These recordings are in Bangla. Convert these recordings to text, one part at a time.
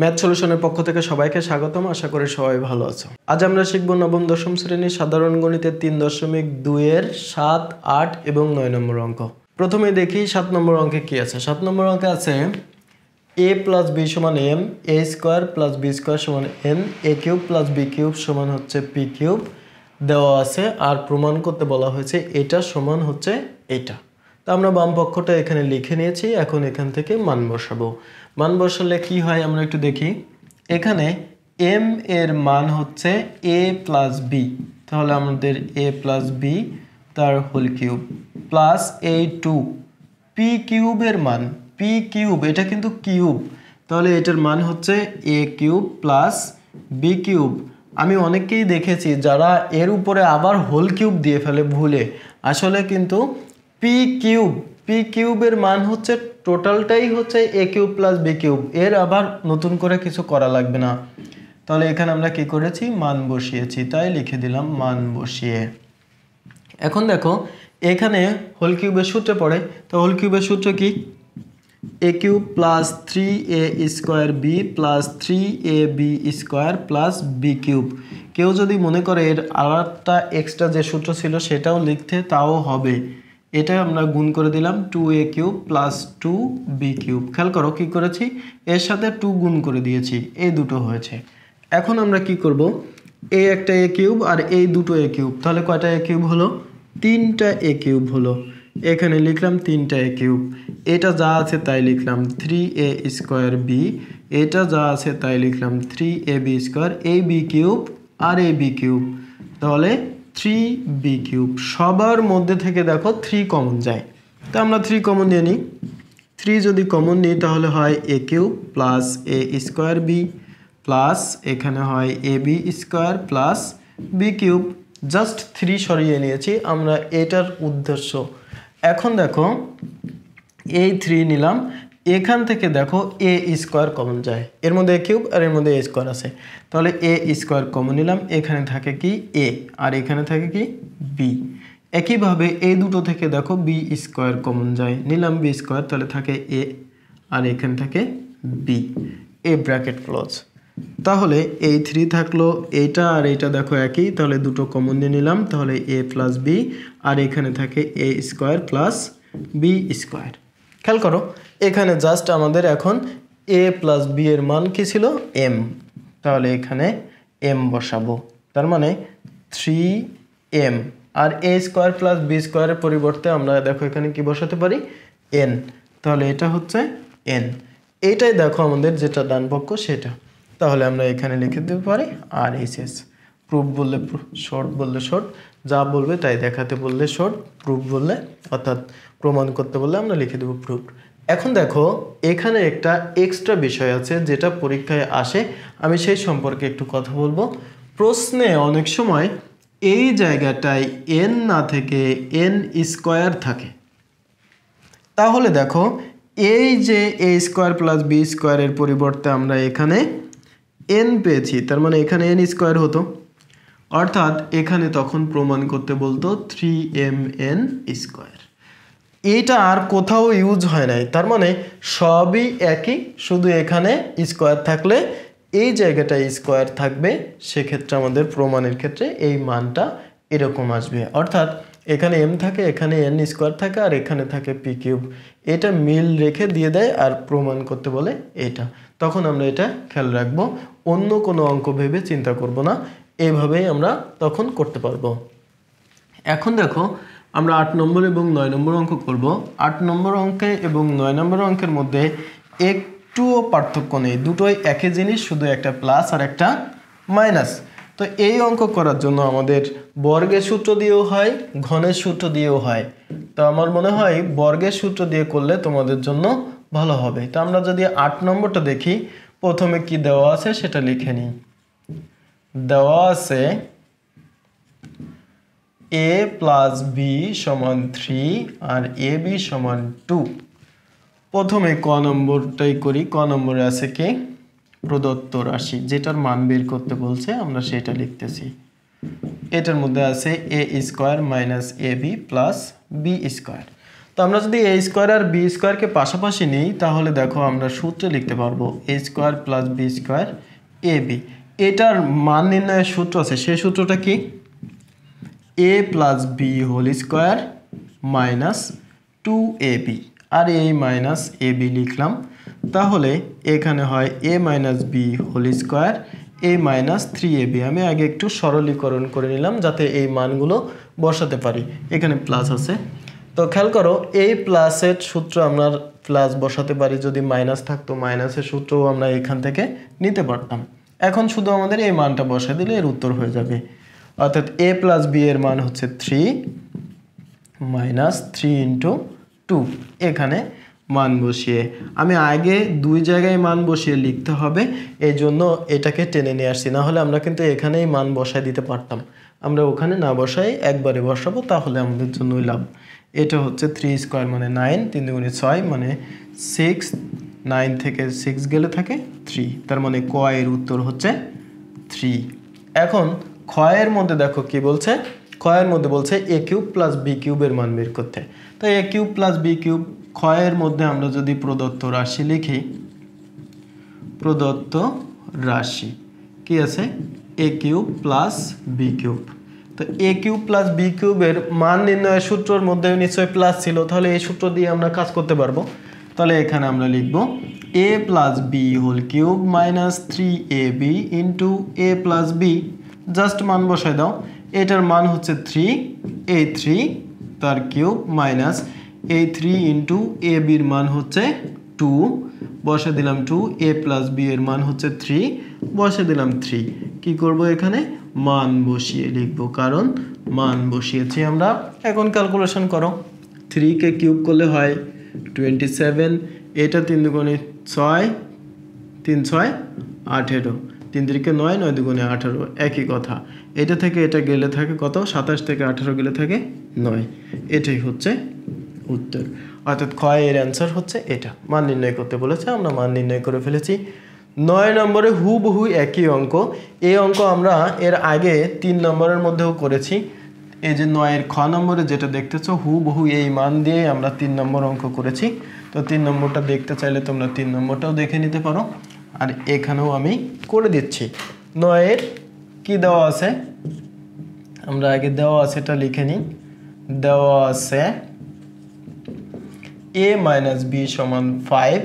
ম্যাথ সলিউশনের পক্ষ থেকে সবাইকে স্বাগতম আশা করি সবাই ভালো আছো আজ আমরা শিখব নবম দশম শ্রেণীর সাধারণ গণিতের তিন দশমিক দুইয়ের সাত আট এবং নয় নম্বর অঙ্ক প্রথমে দেখি সাত নম্বর অঙ্কে কি আছে সাত নম্বর অঙ্কে আছে এ প্লাস বি সমান M A square plus B square সমান N A cube plus B cube সমান হচ্ছে পি কিউব দেওয়া আছে আর প্রমাণ করতে বলা হয়েছে এটা সমান হচ্ছে এটা তা আমরা বাম পক্ষটা এখানে লিখে নিয়েছি এখন এখান থেকে মান বসাবো মান বসালে কি হয় আমরা একটু দেখি এখানে এম এর মান হচ্ছে এ প্লাস বি তাহলে আমাদের এ প্লাস বি তার whole cube plus A two P কিউবের মান পি কিউব এটা কিন্তু কিউব তাহলে এটার মান হচ্ছে A cube plus B cube আমি অনেককেই দেখেছি যারা এর উপরে আবার হোল কিউব দিয়ে ফেলে ভুলে আসলে কিন্তু পি কিউব পি কিউবের মান হচ্ছে টোটালটাই হচ্ছে A cube plus B cube এর আবার নতুন করে কিছু করা লাগবে না তাহলে এখানে আমরা কি করেছি মান বসিয়েছি তাই লিখে দিলাম মান বসিয়ে এখন দেখো এখানে হোল কিউবের সূত্রে পড়ে তো হোল কিউবের সূত্র কি A cube plus three A square B plus three A B square plus B cube কেউ যদি মনে করে এর আলাদা এক্সট্রা যে সূত্র ছিল সেটাও লিখতে তাও হবে এটা আমরা গুণ করে দিলাম two A cube plus two B cube খেয়াল করো কী করেছি এর সাথে টু গুণ করে দিয়েছি এই দুটো হয়েছে এখন আমরা কি করব এ একটা এ কিউব আর এই দুটো এ কিউব তাহলে কয়টা এ কিউব হলো তিনটা এ কিউব হলো এখানে লিখলাম তিনটা এ কিউব এটা যা আছে তাই লিখলাম থ্রি এ স্কোয়ার বি এটা যা আছে তাই লিখলাম three A B square A B cube আর এ বি কিউব তাহলে থ্রি বি কিউব সবার মধ্যে থেকে দেখো থ্রি কমন যায় তো আমরা থ্রি কমন নিয়ে নিই থ্রি যদি কমন নিই তাহলে হয় A cube plus A square B plus এখানে হয় A B square plus B cube just three সরিয়ে নিয়েছি আমরা এটার উদ্দেশ্য এখন দেখো এই থ্রি নিলাম এখান থেকে দেখো এ স্কোয়ার কমন যায় এর মধ্যে এ কিউব আর এর মধ্যে এ স্কোয়ার আছে তাহলে এ স্কোয়ার কমন নিলাম এখানে থাকে কি এ আর এখানে থাকে কি বি একইভাবে এই দুটো থেকে দেখো বি স্কোয়ার কমন যায় নিলাম বি স্কোয়ার তাহলে থাকে এ আর এখানে থাকে বি এ ব্র্যাকেট ক্লোজ তাহলে এই থ্রি থাকলো এইটা আর এইটা দেখো একই তাহলে দুটো কমন নিয়ে নিলাম তাহলে এ প্লাস বি আর এখানে থাকে A square plus B square খেয়াল করো এখানে জাস্ট আমাদের এখন এ প্লাস বি এর মান কী ছিল এম তাহলে এখানে এম বসাবো তার মানে থ্রি এম আর এ স্কোয়ার প্লাস বি স্কোয়ারের পরিবর্তে আমরা দেখো এখানে কি বসাতে পারি এন তাহলে এটা হচ্ছে এন এটাই দেখো আমাদের যেটা ডান সেটা তাহলে আমরা এখানে লিখে দিতে পারি আর এস এস প্রুফ বললে শর্ট বললে শর্ট যা বলবে তাই দেখাতে বললে শর্ট প্রুফ বললে অর্থাৎ প্রমাণ করতে বললে আমরা লিখে দেবো প্রুফ এখন দেখো এখানে একটা এক্সট্রা বিষয় আছে যেটা পরীক্ষায় আসে আমি সেই সম্পর্কে একটু কথা বলবো প্রশ্নে অনেক সময় এই জায়গাটায় এন না থেকে এন স্কোয়ার থাকে তাহলে দেখো এই যে এ স্কোয়ার প্লাস বি স্কোয়ারের পরিবর্তে আমরা এখানে এন পেয়েছি তার মানে এখানে এন স্কোয়ার হতো অর্থাৎ এখানে তখন প্রমাণ করতে বলতো থ্রি এম এন স্কোয়ার এটা আর কোথাও ইউজ হয় নাই তার মানে সবই একই শুধু এখানে স্কোয়ার থাকলে এই জায়গাটা স্কোয়ার থাকবে সেক্ষেত্রে আমাদের প্রমাণের ক্ষেত্রে এই মানটা এরকম আসবে অর্থাৎ এখানে এম থাকে এখানে এন স্কোয়ার থাকে আর এখানে থাকে পি কিউব এটা মিল রেখে দিয়ে দেয় আর প্রমাণ করতে বলে এটা তখন আমরা এটা খেয়াল রাখবো অন্য কোনো অঙ্ক ভেবে চিন্তা করব না এইভাবে আমরা তখন করতে পারবো এখন দেখো আমরা আট নম্বর এবং নয় নম্বর অঙ্ক করব আট নম্বর অঙ্কে এবং নয় নম্বর অঙ্কের মধ্যে একটুও পার্থক্য নেই দুটোই একই জিনিস শুধু একটা প্লাস আর একটা মাইনাস তো এই অঙ্ক করার জন্য আমাদের বর্গের সূত্র দিয়েও হয় ঘনের সূত্র দিয়েও হয় তো আমার মনে হয় বর্গের সূত্র দিয়ে করলে তোমাদের জন্য ভালো হবে তো আমরা যদি আট নম্বরটা দেখি প্রথমে কি দেওয়া আছে সেটা লিখে নিই দেওয়া আছে এ প্লাস বি সমান থ্রি আর এ বি সমান টু প্রথমে ক নম্বরটাই করি ক নম্বরে আছে কে প্রদত্ত রাশি যেটার মান বের করতে বলছে আমরা সেটা লিখতেছি এটার মধ্যে আছে A square minus A B plus B square তো আমরা যদি এ স্কোয়ার আর বি স্কোয়ারকে পাশাপাশি নিই তাহলে দেখো আমরা সূত্রে লিখতে পারবো A square plus B square A B এটার মান নির্ণয়ের সূত্র আছে সেই সূত্রটা কি A plus B whole square minus two A B আর এই মাইনাস এ বি লিখলাম তাহলে এখানে হয় A minus B whole square A minus three A B আমি আগে একটু সরলীকরণ করে নিলাম যাতে এই মানগুলো বসাতে পারি এখানে প্লাস আছে তো খেয়াল করো এই প্লাসের সূত্র আমরা প্লাস বসাতে পারি যদি মাইনাস থাকতো মাইনাসের সূত্রও আমরা এখান থেকে নিতে পারতাম এখন শুধু আমাদের এই মানটা বসা দিলে এর উত্তর হয়ে যাবে অর্থাৎ এ প্লাস বি এর মান হচ্ছে three minus three into two এখানে মান বসিয়ে আমি আগে দুই জায়গায় মান বসিয়ে লিখতে হবে এই জন্য এটাকে টেনে নিয়ে আসছি না হলে আমরা কিন্তু এখানেই মান বসায় দিতে পারতাম আমরা ওখানে না বসাই একবারে বসাবো তাহলে আমাদের জন্যই লাভ এটা হচ্ছে থ্রি স্কোয়ার মানে নাইন তিন দুগুণে ছয় মানে সিক্স নাইন থেকে সিক্স গেলে থাকে থ্রি তার মানে কয়ের উত্তর হচ্ছে থ্রি এখন ক্ষয়ের মধ্যে দেখো কি বলছে ক্ষয়ের মধ্যে বলছে এ কিউব প্লাস বি কিউবের মান বের করতে তো A cube plus B cube ক্ষয়ের মধ্যে আমরা যদি প্রদত্ত রাশি লিখি প্রদত্ত রাশি কি আছে A cube plus B cube তো এ কিউব প্লাস বি কিউবের মান নির্ণয়ের সূত্রর মধ্যে নিশ্চয়ই প্লাস ছিল তাহলে এই সূত্র দিয়ে আমরা কাজ করতে পারবো তাহলে এখানে আমরা লিখব A plus B whole cube minus three A B into A plus B just মান বসায় দাও এটার মান হচ্ছে থ্রি এ থ্রি তার cube minus A three into A বির মান হচ্ছে টু বসে দিলাম টু এ প্লাস বি এর মান হচ্ছে থ্রি বসে দিলাম থ্রি কি করব এখানে মান বসিয়ে লিখব কারণ মান বসিয়েছি আমরা এখন ক্যালকুলেশন করো থ্রিকে কিউব করলে হয় টোয়েন্টি সেভেন এটা তিন দুগুণে ছয় তিন ছয় আঠেরো তিন তিরিকে নয় নয় দুগুণে আঠারো একই কথা এটা থেকে এটা গেলে থাকে কত সাতাশ থেকে আঠারো গেলে থাকে নয় এটাই হচ্ছে উত্তর অর্থাৎ ক্ষয় এর অ্যান্সার হচ্ছে এটা মান নির্ণয় করতে বলেছে আমরা মান নির্ণয় করে ফেলেছি নয় নম্বরে হুবহু একই অঙ্ক এই অঙ্ক আমরা এর আগে তিন নম্বরের মধ্যেও করেছি এই যে নয়ের খ নম্বরে যেটা দেখতেছো হু বহু এই মান দিয়ে আমরা তিন নম্বর অঙ্ক করেছি তো তিন নম্বরটা দেখতে চাইলে তোমরা তিন নম্বরটাও দেখে নিতে পারো আর এখানেও আমি করে দিচ্ছি নয়ের কি দেওয়া আছে আমরা আগে দেওয়া আছে এটা লিখে নিই দেওয়া আছে এ মাইনাস বি সমান ফাইভ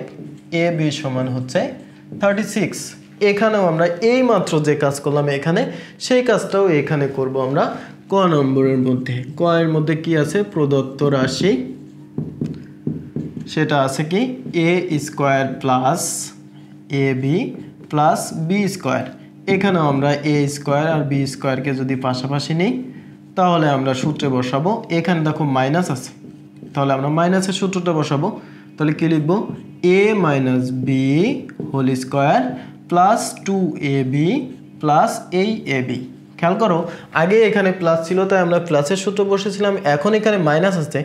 এ বি সমান হচ্ছে থার্টি সিক্স এখানেও আমরা এই মাত্র যে কাজ করলাম এখানে সেই কাজটাও এখানে করব আমরা ক নম্বরের মধ্যে ক এর মধ্যে কি আছে প্রদত্ত রাশি সেটা আছে কি A square plus A B plus B square এখানেও আমরা এ স্কোয়ার আর বি স্কোয়ারকে যদি পাশাপাশি নিই তাহলে আমরা সূত্রে বসাবো এখানে দেখো মাইনাস আছে তাহলে আমরা মাইনাসের সূত্রটা বসাবো তাহলে কি লিখব A minus B whole square plus two A B plus এই এ বি খেয়াল করো আগে এখানে প্লাস ছিল তাই আমরা প্লাসের সূত্র বসেছিলাম এখন এখানে মাইনাস আছে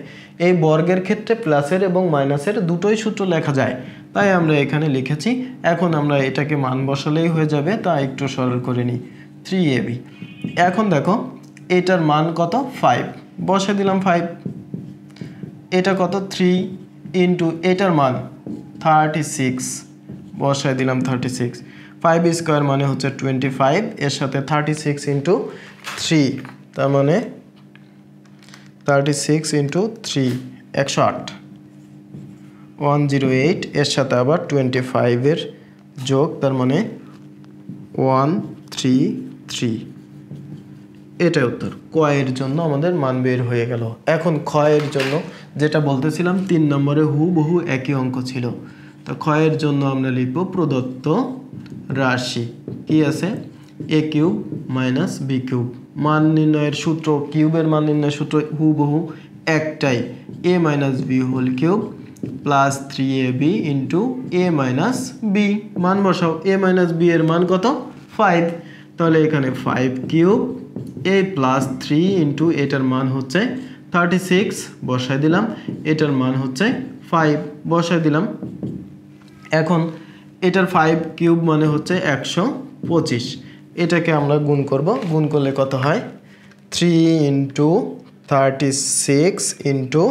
এই বর্গের ক্ষেত্রে প্লাসের এবং মাইনাসের দুটোই সূত্র লেখা যায় তাই আমরা এখানে লিখেছি এখন আমরা এটাকে মান বসালেই হয়ে যাবে তা একটু সরল করে নিই থ্রি এবি এখন দেখো এটার মান কত ফাইভ বসে দিলাম ফাইভ এটা কত থ্রি ইন্টু এটার মান থার্টি সিক্স বসায় দিলাম থার্টি সিক্স ফাইভ স্কোয়ার মানে হচ্ছে টোয়েন্টি ফাইভ এর সাথে থার্টি সিক্স ইন্টু থ্রি তার মানে থার্টি সিক্স ইন্টু থ্রি একশো আট ওয়ান জিরো এইট এর সাথে আবার টোয়েন্টি ফাইভের যোগ তার মানে ওয়ান থ্রি থ্রি এটাই উত্তর কয়ের জন্য আমাদের মান বের হয়ে গেল এখন ক্ষয়ের জন্য যেটা বলতেছিলাম তিন নম্বরে হুবহু একই অঙ্ক ছিল তো ক্ষয়ের জন্য আমরা লিখব প্রদত্ত রাশি কি আছে A cube minus B cube মান নির্ণয়ের সূত্র কিউবের মান নির্ণয়ের সূত্র হুবহু একটাই A minus B whole cube plus three A B into A minus B মান বসাও এ মাইনাস বি এর মান কত ফাইভ তাহলে এখানে five cube A plus three into এটার মান হচ্ছে থার্টি সিক্স বসায় দিলাম এটার মান হচ্ছে ফাইভ বসায় দিলাম এখন এটার ফাইভ কিউব মানে হচ্ছে একশো পঁচিশ এটাকে আমরা গুণ করব গুণ করলে কত হয় three into thirty six into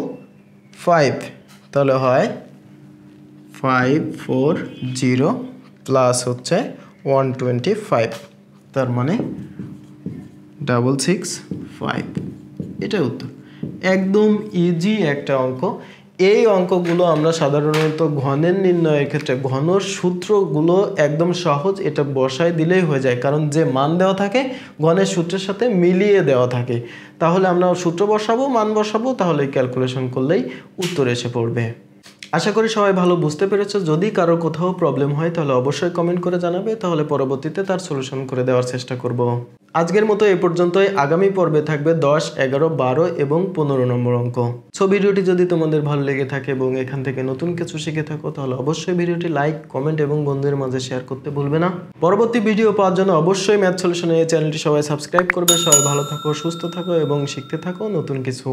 five তাহলে হয় ফাইভ ফোর জিরো প্লাস হচ্ছে ওয়ান টোয়েন্টি ফাইভ তার মানে ডাবল সিক্স ফাইভ এটাই উত্তর একদম ইজি একটা অঙ্ক এই অঙ্কগুলো আমরা সাধারণত ঘনের নির্ণয়ের ক্ষেত্রে ঘন সূত্রগুলো একদম সহজ এটা বসায় দিলেই হয়ে যায় কারণ যে মান দেওয়া থাকে ঘনের সূত্রের সাথে মিলিয়ে দেওয়া থাকে তাহলে আমরা সূত্র বসাবো মান বসাবো তাহলে ক্যালকুলেশন করলেই উত্তর এসে পড়বে আশা করি সবাই ভালো বুঝতে পেরেছ যদি কারো কোথাও প্রবলেম হয় তাহলে অবশ্যই কমেন্ট করে জানাবে তাহলে পরবর্তীতে তার সলিউশন করে দেওয়ার চেষ্টা করব আজকের মতো এ পর্যন্তই আগামী পর্বে থাকবে দশ এগারো বারো এবং পনেরো নম্বর অঙ্ক সো ভিডিওটি যদি তোমাদের ভালো লেগে থাকে এবং এখান থেকে নতুন কিছু শিখে থাকো তাহলে অবশ্যই ভিডিওটি লাইক কমেন্ট এবং বন্ধুদের মাঝে শেয়ার করতে ভুলবে না পরবর্তী ভিডিও পাওয়ার জন্য অবশ্যই ম্যাথ সলিউশনে এই চ্যানেলটি সবাই সাবস্ক্রাইব করবে সবাই ভালো থাকো সুস্থ থাকো এবং শিখতে থাকো নতুন কিছু